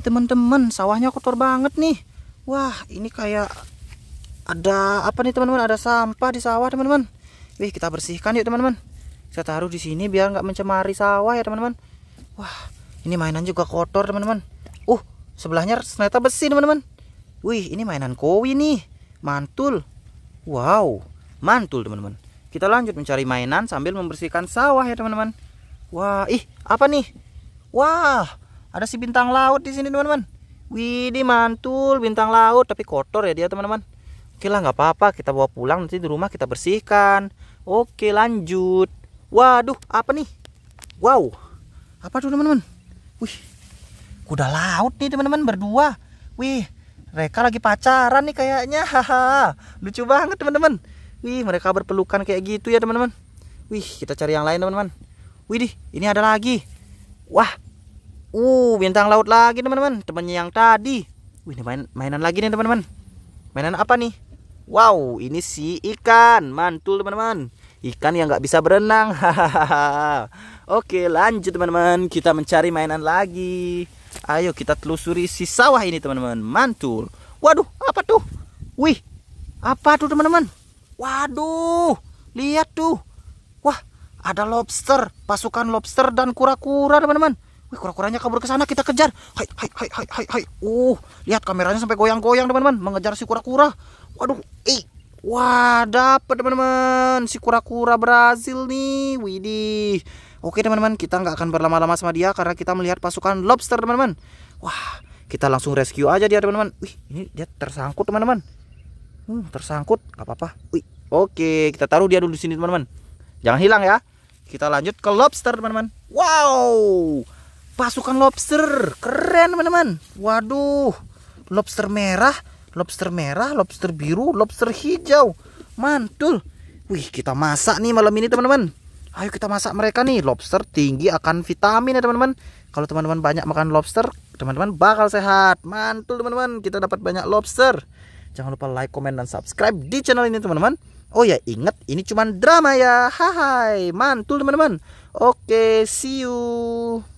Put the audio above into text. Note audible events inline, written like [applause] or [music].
teman-teman sawahnya kotor banget nih wah ini kayak ada apa nih teman-teman ada sampah di sawah teman-teman wih kita bersihkan yuk teman-teman kita taruh di sini biar nggak mencemari sawah ya teman-teman wah ini mainan juga kotor teman-teman uh sebelahnya ternyata besi teman-teman wih ini mainan kowi nih mantul wow mantul teman-teman kita lanjut mencari mainan sambil membersihkan sawah ya teman-teman wah ih apa nih wah ada si bintang laut di sini teman-teman. Widih mantul bintang laut tapi kotor ya dia teman-teman. Oke lah nggak apa-apa kita bawa pulang nanti di rumah kita bersihkan. Oke lanjut. Waduh apa nih? Wow apa tuh teman-teman? Wih kuda laut nih teman-teman berdua. Wih mereka lagi pacaran nih kayaknya. [laughs] Haha lucu banget teman-teman. Wih mereka berpelukan kayak gitu ya teman-teman. Wih kita cari yang lain teman-teman. Widih ini ada lagi. Wah Uh, bintang laut lagi teman-teman. Temannya yang tadi. Wih, ini main, mainan lagi nih teman-teman. Mainan apa nih? Wow, ini si ikan. Mantul teman-teman. Ikan yang nggak bisa berenang. [laughs] Oke, lanjut teman-teman. Kita mencari mainan lagi. Ayo kita telusuri si sawah ini teman-teman. Mantul. Waduh, apa tuh? Wih, apa tuh teman-teman? Waduh, lihat tuh. Wah, ada lobster, pasukan lobster dan kura-kura teman-teman. Wih, kura-kuranya kabur ke sana, kita kejar. Hai, hai, hai, hai, hai, hai. Uh, lihat kameranya sampai goyang-goyang, teman-teman, mengejar si kura-kura. Waduh, eh. Wah, dapat teman-teman si kura-kura Brazil nih. Widih. Oke teman-teman, kita nggak akan berlama-lama sama dia karena kita melihat pasukan lobster teman-teman. Wah, kita langsung rescue aja dia teman-teman. Wih, ini dia tersangkut teman-teman. Hmm, tersangkut, nggak apa-apa. Wih, oke, kita taruh dia dulu di sini teman-teman. Jangan hilang ya. Kita lanjut ke lobster teman-teman. Wow, pasukan lobster. Keren, teman-teman. Waduh. Lobster merah, lobster merah, lobster biru, lobster hijau. Mantul. Wih, kita masak nih malam ini, teman-teman. Ayo kita masak mereka nih. Lobster tinggi akan vitamin ya, teman-teman. Kalau teman-teman banyak makan lobster, teman-teman bakal sehat. Mantul, teman-teman. Kita dapat banyak lobster. Jangan lupa like, comment, dan subscribe di channel ini, teman-teman. Oh ya, ingat ini cuman drama ya. Hai, mantul, teman-teman. Oke, see you.